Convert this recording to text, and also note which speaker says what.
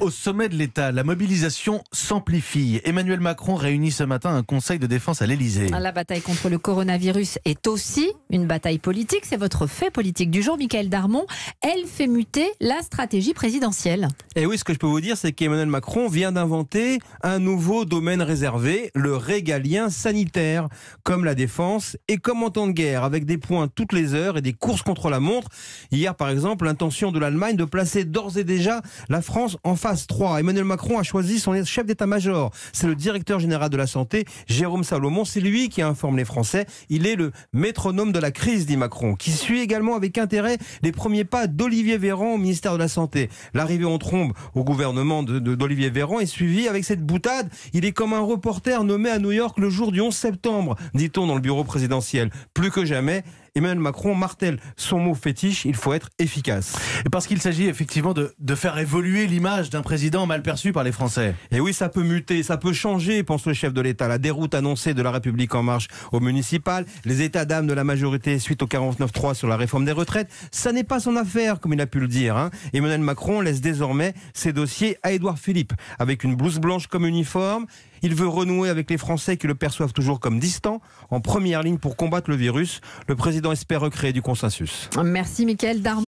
Speaker 1: Au sommet de l'État, la mobilisation s'amplifie. Emmanuel Macron réunit ce matin un conseil de défense à l'Élysée.
Speaker 2: Ah, la bataille contre le coronavirus est aussi une bataille politique. C'est votre fait politique du jour, Michael Darmon. Elle fait muter la stratégie présidentielle.
Speaker 1: Et eh oui, ce que je peux vous dire, c'est qu'Emmanuel Macron vient d'inventer un nouveau domaine réservé, le régalien sanitaire, comme la défense et comme en temps de guerre, avec des points toutes les heures et des courses contre la montre. Hier, par exemple, l'intention de l'Allemagne de placer d'ores et déjà la France en en phase 3. Emmanuel Macron a choisi son chef d'état-major. C'est le directeur général de la santé, Jérôme Salomon. C'est lui qui informe les Français. Il est le métronome de la crise, dit Macron, qui suit également avec intérêt les premiers pas d'Olivier Véran au ministère de la Santé. L'arrivée en trombe au gouvernement d'Olivier Véran est suivie avec cette boutade. Il est comme un reporter nommé à New York le jour du 11 septembre, dit-on dans le bureau présidentiel. Plus que jamais, Emmanuel Macron martèle son mot fétiche, il faut être efficace. Et parce qu'il s'agit effectivement de, faire évoluer l'image d'un président mal perçu par les Français. Et oui, ça peut muter, ça peut changer, pense le chef de l'État. La déroute annoncée de la République en marche au municipal, les états d'âme de la majorité suite au 49-3 sur la réforme des retraites, ça n'est pas son affaire, comme il a pu le dire. Hein. Emmanuel Macron laisse désormais ses dossiers à Édouard Philippe, avec une blouse blanche comme uniforme. Il veut renouer avec les Français qui le perçoivent toujours comme distant, en première ligne
Speaker 2: pour combattre le virus. Le président espère recréer du consensus. Merci Mickaël Darman.